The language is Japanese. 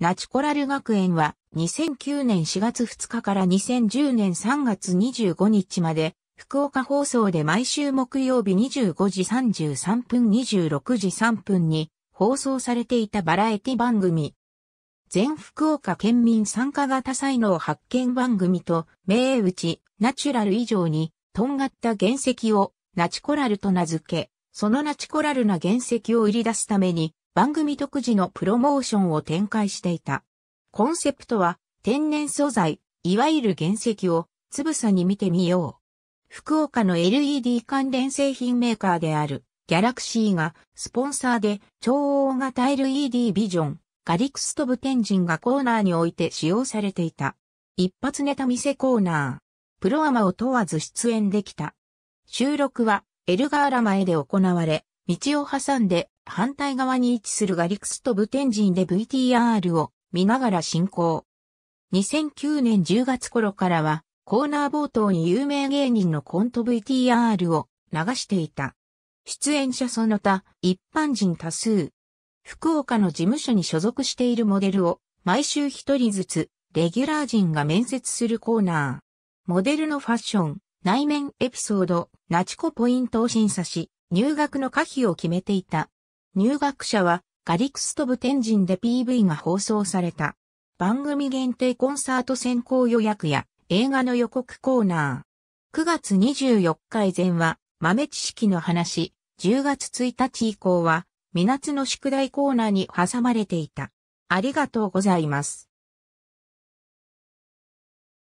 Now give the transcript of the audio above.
ナチコラル学園は2009年4月2日から2010年3月25日まで福岡放送で毎週木曜日25時33分26時3分に放送されていたバラエティ番組。全福岡県民参加型才能発見番組と名打ちナチュラル以上にとんがった原石をナチコラルと名付け、そのナチコラルな原石を売り出すために番組独自のプロモーションを展開していた。コンセプトは天然素材、いわゆる原石をつぶさに見てみよう。福岡の LED 関連製品メーカーであるギャラクシーがスポンサーで超大型 LED ビジョンガリクストブ天神がコーナーにおいて使用されていた。一発ネタ見せコーナー。プロアマを問わず出演できた。収録はエルガーラ前で行われ、道を挟んで反対側に位置するガリクストブ天神で VTR を見ながら進行。2009年10月頃からはコーナー冒頭に有名芸人のコント VTR を流していた。出演者その他、一般人多数。福岡の事務所に所属しているモデルを毎週一人ずつレギュラー陣が面接するコーナー。モデルのファッション、内面エピソード、ナチコポイントを審査し、入学の可否を決めていた。入学者はガリクストブ天神で PV が放送された。番組限定コンサート先行予約や映画の予告コーナー。9月24日以前は豆知識の話、10月1日以降は、みなつの宿題コーナーに挟まれていた。ありがとうございます。